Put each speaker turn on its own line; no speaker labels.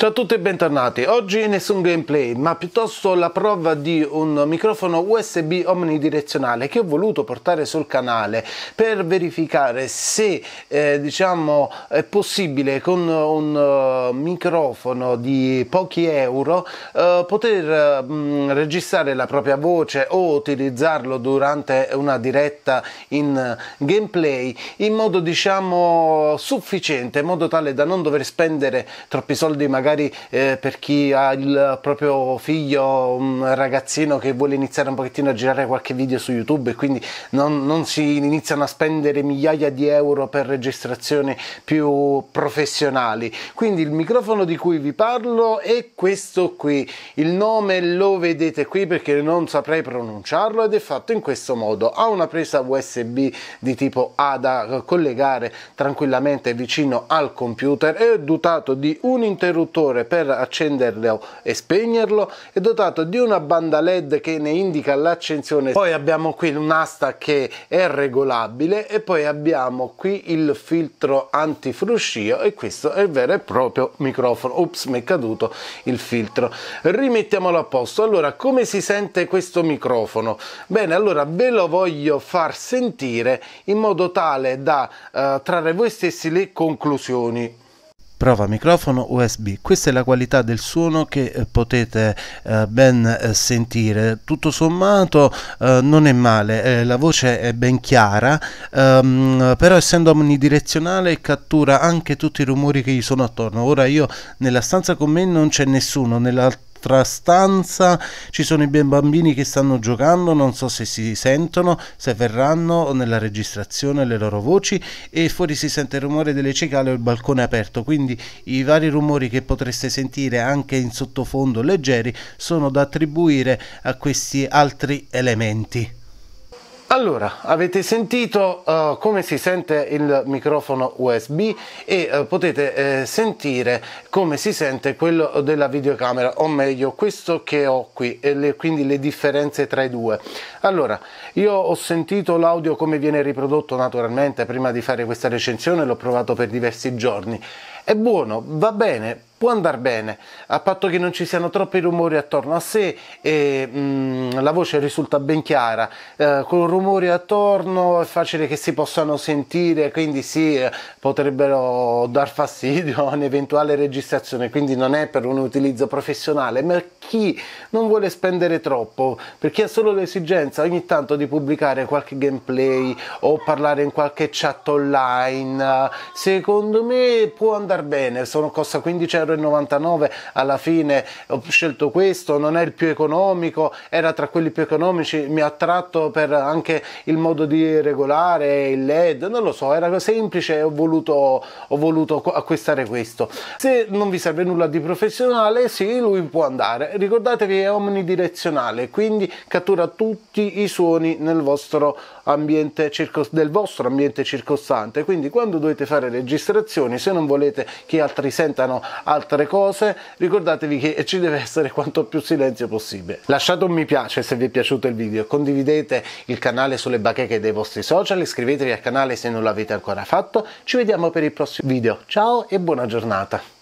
Ciao a tutti e bentornati, oggi nessun gameplay ma piuttosto la prova di un microfono USB omnidirezionale che ho voluto portare sul canale per verificare se eh, diciamo è possibile con un uh, microfono di pochi euro uh, poter uh, registrare la propria voce o utilizzarlo durante una diretta in gameplay in modo diciamo sufficiente in modo tale da non dover spendere troppi soldi magari magari eh, per chi ha il proprio figlio, un ragazzino che vuole iniziare un pochettino a girare qualche video su YouTube e quindi non, non si iniziano a spendere migliaia di euro per registrazioni più professionali. Quindi il microfono di cui vi parlo è questo qui. Il nome lo vedete qui perché non saprei pronunciarlo ed è fatto in questo modo. Ha una presa USB di tipo A da collegare tranquillamente vicino al computer e è dotato di un interruttore interruttore per accenderlo e spegnerlo, è dotato di una banda LED che ne indica l'accensione. Poi abbiamo qui un'asta che è regolabile e poi abbiamo qui il filtro antifruscio e questo è il vero e proprio microfono. Ups, mi è caduto il filtro. Rimettiamolo a posto. Allora, come si sente questo microfono? Bene, allora ve lo voglio far sentire in modo tale da eh, trarre voi stessi le conclusioni prova microfono USB. Questa è la qualità del suono che eh, potete eh, ben eh, sentire. Tutto sommato eh, non è male, eh, la voce è ben chiara, ehm, però essendo omnidirezionale cattura anche tutti i rumori che gli sono attorno. Ora io nella stanza con me non c'è nessuno, nella nostra stanza ci sono i bambini che stanno giocando, non so se si sentono, se verranno nella registrazione le loro voci e fuori si sente il rumore delle cicale o il balcone aperto, quindi i vari rumori che potreste sentire anche in sottofondo leggeri sono da attribuire a questi altri elementi. Allora, avete sentito uh, come si sente il microfono USB e uh, potete eh, sentire come si sente quello della videocamera, o meglio questo che ho qui, e le, quindi le differenze tra i due. Allora, io ho sentito l'audio come viene riprodotto naturalmente, prima di fare questa recensione l'ho provato per diversi giorni. È buono, va bene, può andare bene, a patto che non ci siano troppi rumori attorno a sé e mh, mm, la voce risulta ben chiara, eh, con rumori attorno è facile che si possano sentire, quindi sì, eh, potrebbero dar fastidio a un'eventuale registrazione, quindi non è per un utilizzo professionale, ma chi non vuole spendere troppo, per chi ha solo l'esigenza ogni tanto di pubblicare qualche gameplay o parlare in qualche chat online, secondo me può andar bene, sono costa 15 euro 1,99€ alla fine ho scelto questo, non è il più economico, era tra quelli più economici, mi ha attratto per anche il modo di regolare, il led, non lo so, era semplice ho voluto, ho voluto acquistare questo. Se non vi serve nulla di professionale, sì, lui può andare. ricordatevi è omnidirezionale, quindi cattura tutti i suoni nel vostro ambiente del vostro ambiente circostante, quindi quando dovete fare registrazioni, se non volete che altri sentano altri altre cose, ricordatevi che ci deve essere quanto più silenzio possibile. Lasciate un mi piace se vi è piaciuto il video, condividete il canale sulle bacheche dei vostri social, iscrivetevi al canale se non l'avete ancora fatto, ci vediamo per il prossimo video, ciao e buona giornata!